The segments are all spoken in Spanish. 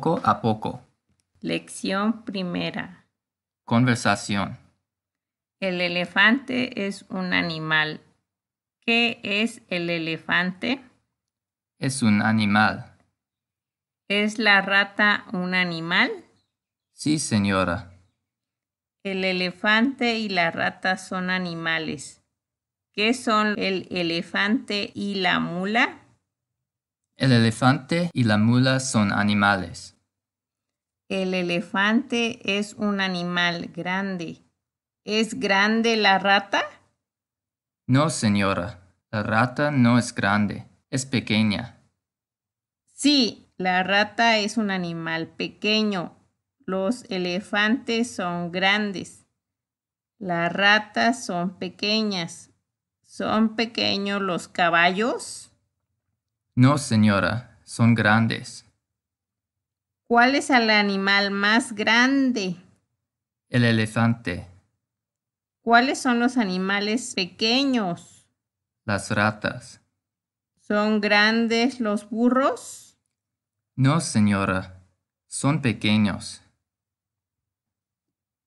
poco a poco. Lección primera. Conversación. El elefante es un animal. ¿Qué es el elefante? Es un animal. ¿Es la rata un animal? Sí, señora. El elefante y la rata son animales. ¿Qué son el elefante y la mula? El elefante y la mula son animales. El elefante es un animal grande. ¿Es grande la rata? No, señora. La rata no es grande. Es pequeña. Sí, la rata es un animal pequeño. Los elefantes son grandes. Las ratas son pequeñas. ¿Son pequeños los caballos? No, señora, son grandes. ¿Cuál es el animal más grande? El elefante. ¿Cuáles son los animales pequeños? Las ratas. ¿Son grandes los burros? No, señora, son pequeños.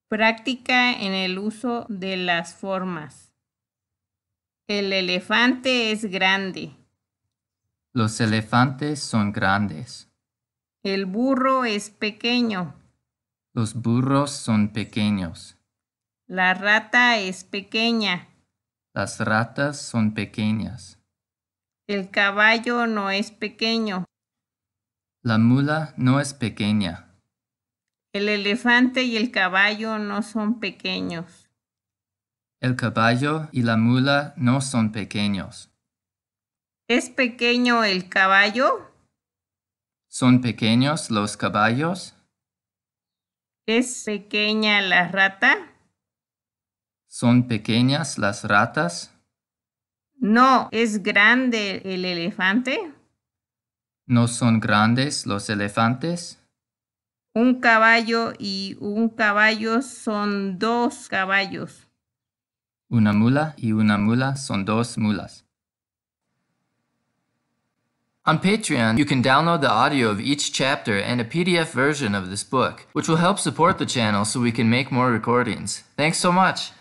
Práctica en el uso de las formas. El elefante es grande. Los elefantes son grandes. El burro es pequeño. Los burros son pequeños. La rata es pequeña. Las ratas son pequeñas. El caballo no es pequeño. La mula no es pequeña. El elefante y el caballo no son pequeños. El caballo y la mula no son pequeños. ¿Es pequeño el caballo? ¿Son pequeños los caballos? ¿Es pequeña la rata? ¿Son pequeñas las ratas? No, ¿es grande el elefante? ¿No son grandes los elefantes? Un caballo y un caballo son dos caballos. Una mula y una mula son dos mulas. On Patreon, you can download the audio of each chapter and a PDF version of this book, which will help support the channel so we can make more recordings. Thanks so much!